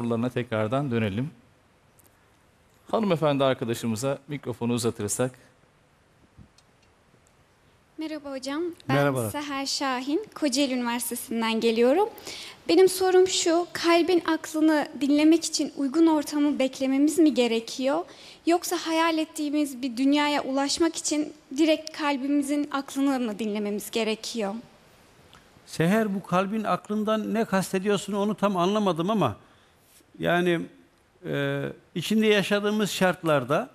sorularına tekrardan dönelim. Hanımefendi arkadaşımıza mikrofonu uzatırsak. Merhaba hocam. Ben Merhaba. Seher Şahin, Kocaeli Üniversitesi'nden geliyorum. Benim sorum şu, kalbin aklını dinlemek için uygun ortamı beklememiz mi gerekiyor? Yoksa hayal ettiğimiz bir dünyaya ulaşmak için direkt kalbimizin aklını mı dinlememiz gerekiyor? Seher bu kalbin aklından ne kastediyorsun onu tam anlamadım ama yani e, içinde yaşadığımız şartlarda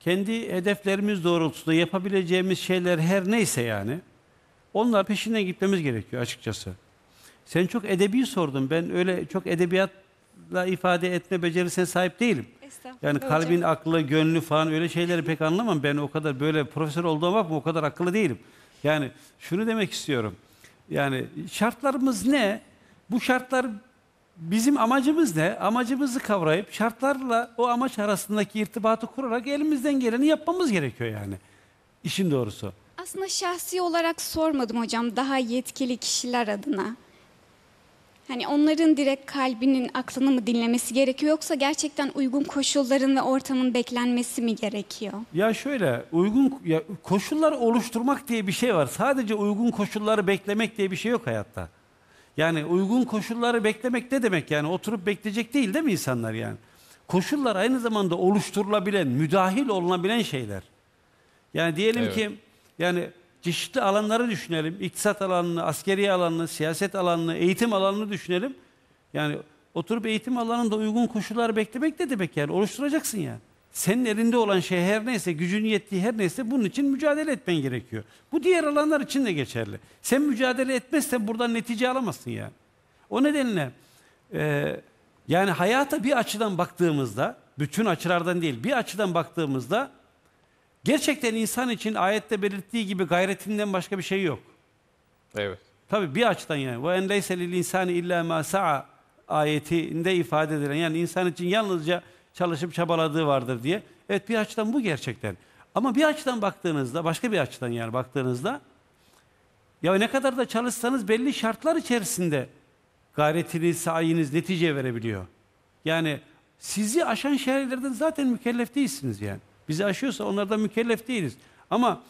kendi hedeflerimiz doğrultusunda yapabileceğimiz şeyler her neyse yani onlar peşinden gitmemiz gerekiyor açıkçası. Sen çok edebi sordun. Ben öyle çok edebiyatla ifade etme becerisine sahip değilim. Yani kalbin hocam. aklı, gönlü falan öyle şeyleri pek anlamam. Ben o kadar böyle profesör olduğuma bakma o kadar akıllı değilim. Yani şunu demek istiyorum. Yani şartlarımız ne? Bu şartlar Bizim amacımız ne? Amacımızı kavrayıp şartlarla o amaç arasındaki irtibatı kurarak elimizden geleni yapmamız gerekiyor yani. İşin doğrusu. Aslında şahsi olarak sormadım hocam daha yetkili kişiler adına. Hani onların direkt kalbinin aklını mı dinlemesi gerekiyor yoksa gerçekten uygun koşulların ve ortamın beklenmesi mi gerekiyor? Ya şöyle uygun ya koşullar oluşturmak diye bir şey var. Sadece uygun koşulları beklemek diye bir şey yok hayatta. Yani uygun koşulları beklemek ne demek yani? Oturup bekleyecek değil değil mi insanlar yani? Koşullar aynı zamanda oluşturulabilen, müdahil olunabilen şeyler. Yani diyelim evet. ki yani çeşitli alanları düşünelim. İktisat alanını, askeri alanını, siyaset alanını, eğitim alanını düşünelim. Yani oturup eğitim alanında uygun koşullar beklemek ne demek yani? Oluşturacaksın yani senin elinde olan şey her neyse, gücün yettiği her neyse bunun için mücadele etmen gerekiyor. Bu diğer alanlar için de geçerli. Sen mücadele etmezsen buradan netice alamazsın yani. O nedenle e, yani hayata bir açıdan baktığımızda, bütün açılardan değil bir açıdan baktığımızda gerçekten insan için ayette belirttiği gibi gayretinden başka bir şey yok. Evet. Tabi bir açıdan yani. Ve en leysel insani illa ma sa'a ayetinde ifade edilen yani insan için yalnızca çalışıp çabaladığı vardır diye. Evet bir açıdan bu gerçekten. Ama bir açıdan baktığınızda, başka bir açıdan yani baktığınızda ya ne kadar da çalışsanız belli şartlar içerisinde gayretiniz, sayiniz netice verebiliyor. Yani sizi aşan şeylerden zaten mükellef değilsiniz yani. Bizi aşıyorsa onlardan mükellef değiliz. Ama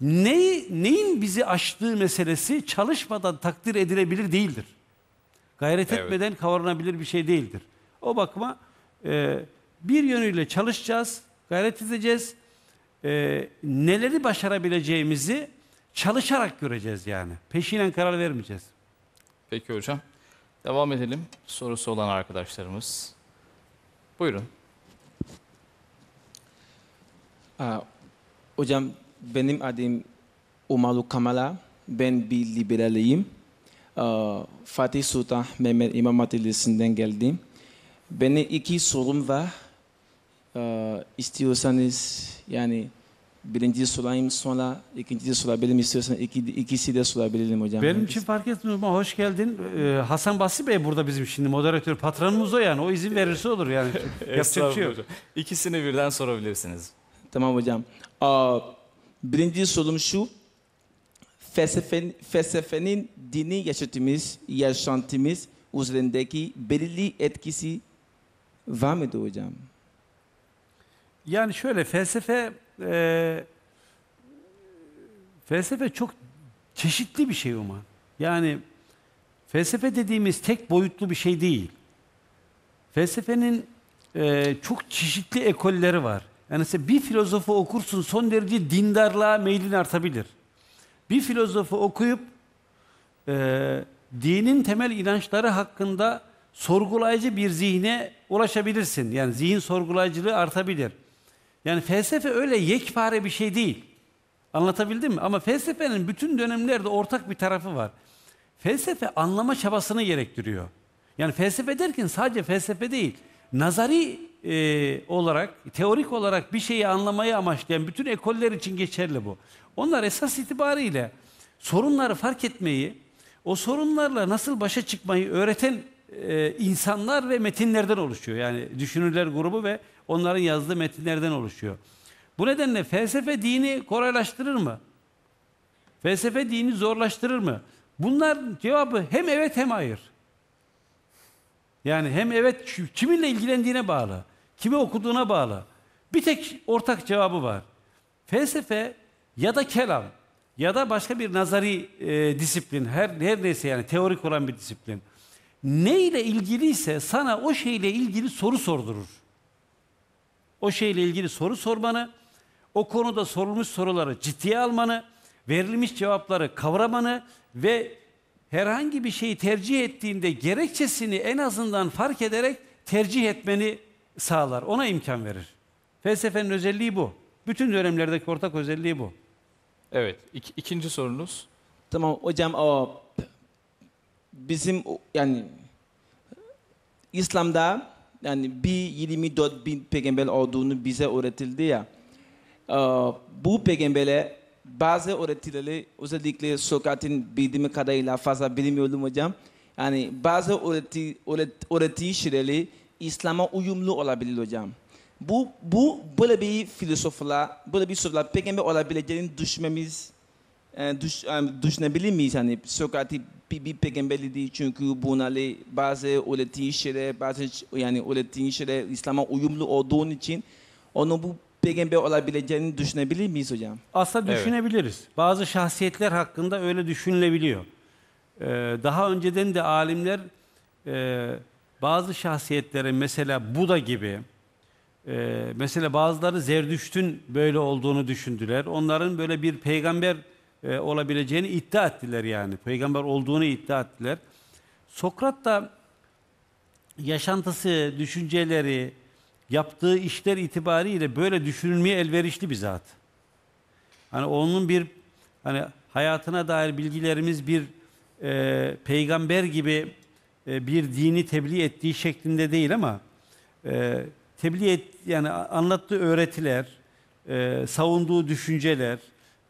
neyi, neyin bizi aştığı meselesi çalışmadan takdir edilebilir değildir. Gayret evet. etmeden kavranabilir bir şey değildir. O bakma e, bir yönüyle çalışacağız, gayret edeceğiz. Ee, neleri başarabileceğimizi çalışarak göreceğiz yani. Peşinen karar vermeyeceğiz. Peki hocam. Devam edelim. Sorusu olan arkadaşlarımız. Buyurun. Aa, ee, hocam benim adım Umaru Kamala. Ben bir liberaliyim. Aa, ee, Fatih Sultan Mehmet İmam Hatip geldim. Benim iki sorum var e, istiyorsanız yani birinci sulayım sonra ikinci sulabilirim istiyorsanız iki, ikisi de sulayabilirim hocam. Benim için fark etmiyor ama hoş geldin. Ee, Hasan Basri Bey burada bizim şimdi moderatör patronumuz o yani o izin verirse olur yani. Yapacak şey yok. İkisini birden sorabilirsiniz. Tamam hocam. Aa, birinci sorum şu. Felsefen, felsefenin dini yaşatımız, yaşantımız üzerindeki belirli etkisi var mıydı hocam? yani şöyle felsefe e, felsefe çok çeşitli bir şey ama. Yani felsefe dediğimiz tek boyutlu bir şey değil. Felsefenin e, çok çeşitli ekolleri var. Yani mesela bir filozofu okursun son derece dindarlığa meylin artabilir. Bir filozofu okuyup e, dinin temel inançları hakkında sorgulayıcı bir zihne ulaşabilirsin. Yani zihin sorgulayıcılığı artabilir. Yani felsefe öyle yekpare bir şey değil. Anlatabildim mi? Ama felsefenin bütün dönemlerde ortak bir tarafı var. Felsefe anlama çabasını gerektiriyor. Yani felsefe derken sadece felsefe değil, nazari e, olarak, teorik olarak bir şeyi anlamayı amaçlayan bütün ekoller için geçerli bu. Onlar esas itibariyle sorunları fark etmeyi, o sorunlarla nasıl başa çıkmayı öğreten e, insanlar ve metinlerden oluşuyor. Yani düşünürler grubu ve onların yazdığı metinlerden oluşuyor. Bu nedenle felsefe dini kolaylaştırır mı? Felsefe dini zorlaştırır mı? Bunlar cevabı hem evet hem hayır. Yani hem evet kiminle ilgilendiğine bağlı, kimi okuduğuna bağlı. Bir tek ortak cevabı var. Felsefe ya da kelam ya da başka bir nazari e, disiplin, her, her neyse yani teorik olan bir disiplin ne ile ilgiliyse sana o şeyle ilgili soru sordurur. O şeyle ilgili soru sormanı, o konuda sorulmuş soruları ciddiye almanı, verilmiş cevapları kavramanı ve herhangi bir şeyi tercih ettiğinde gerekçesini en azından fark ederek tercih etmeni sağlar. Ona imkan verir. Felsefenin özelliği bu. Bütün dönemlerdeki ortak özelliği bu. Evet. İk ikinci sorunuz. Tamam hocam o bizim yani İslam'da yani bir 24 bin peygamber olduğunu bize öğretildi ya. E, bu peygambere bazı öğretileri özellikle sokakın bildiğim kadarıyla fazla bilmiyorum hocam. Yani bazı öğreti, öğreti, öğreti şeyleri İslam'a uyumlu olabilir hocam. Bu, bu böyle bir filozofla, böyle bir soruyla peygamber olabileceğini düşünmemiz, e, düş, e, düşünebilir miyiz? Yani Sokrat'ı bir peygamberi değil çünkü bunları bazı öğretiyi şeyler, bazı yani öğretiyi şeyler İslam'a uyumlu olduğun için onu bu peygamber olabileceğini düşünebilir miyiz hocam? Aslında Evet. düşünebiliriz. Bazı şahsiyetler hakkında öyle düşünülebiliyor. Ee, daha önceden de alimler e, bazı şahsiyetlere mesela Buda gibi, e, mesela bazıları Zerdüşt'ün böyle olduğunu düşündüler. Onların böyle bir peygamber e, olabileceğini iddia ettiler yani. Peygamber olduğunu iddia ettiler. Sokrat da yaşantısı, düşünceleri, yaptığı işler itibariyle böyle düşünülmeye elverişli bir zat. Hani onun bir hani hayatına dair bilgilerimiz bir e, peygamber gibi e, bir dini tebliğ ettiği şeklinde değil ama e, tebliğ et, yani anlattığı öğretiler, e, savunduğu düşünceler,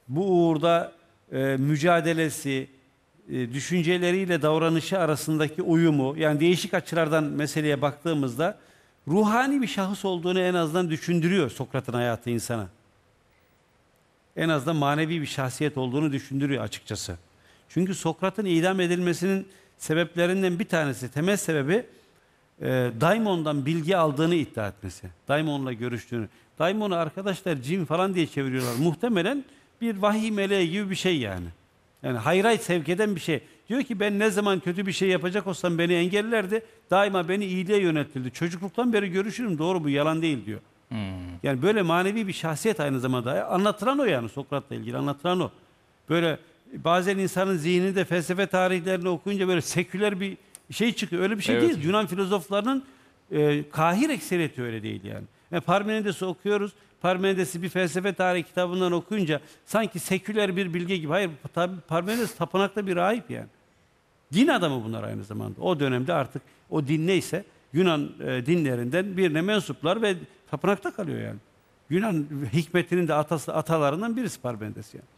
bu uğurda e, mücadelesi, e, düşünceleriyle davranışı arasındaki uyumu, yani değişik açılardan meseleye baktığımızda ruhani bir şahıs olduğunu en azından düşündürüyor Sokrat'ın hayatı insana. En azından manevi bir şahsiyet olduğunu düşündürüyor açıkçası. Çünkü Sokrat'ın idam edilmesinin sebeplerinden bir tanesi, temel sebebi e, Daimon'dan bilgi aldığını iddia etmesi. Daimon'la görüştüğünü. Daimon'u arkadaşlar cin falan diye çeviriyorlar. Muhtemelen bir vahiy meleği gibi bir şey yani. Yani hayra sevk eden bir şey. Diyor ki ben ne zaman kötü bir şey yapacak olsam beni engellerdi. Daima beni iyiliğe yönetildi Çocukluktan beri görüşürüm doğru bu yalan değil diyor. Hmm. Yani böyle manevi bir şahsiyet aynı zamanda. Anlatılan o yani Sokrat'la ilgili anlatılan o. Böyle bazen insanın zihninde felsefe tarihlerini okuyunca böyle seküler bir şey çıkıyor. Öyle bir şey evet. değil. Yunan filozoflarının e, kahir ekseriyeti öyle değil yani. yani Parmenides'i okuyoruz. Parmenides'i bir felsefe tarihi kitabından okuyunca sanki seküler bir bilge gibi. Hayır Parmenides tapınakta bir rahip yani. Din adamı bunlar aynı zamanda. O dönemde artık o din neyse Yunan e, dinlerinden birine mensuplar ve tapınakta kalıyor yani. Yunan hikmetinin de atası, atalarından birisi Parmenides yani.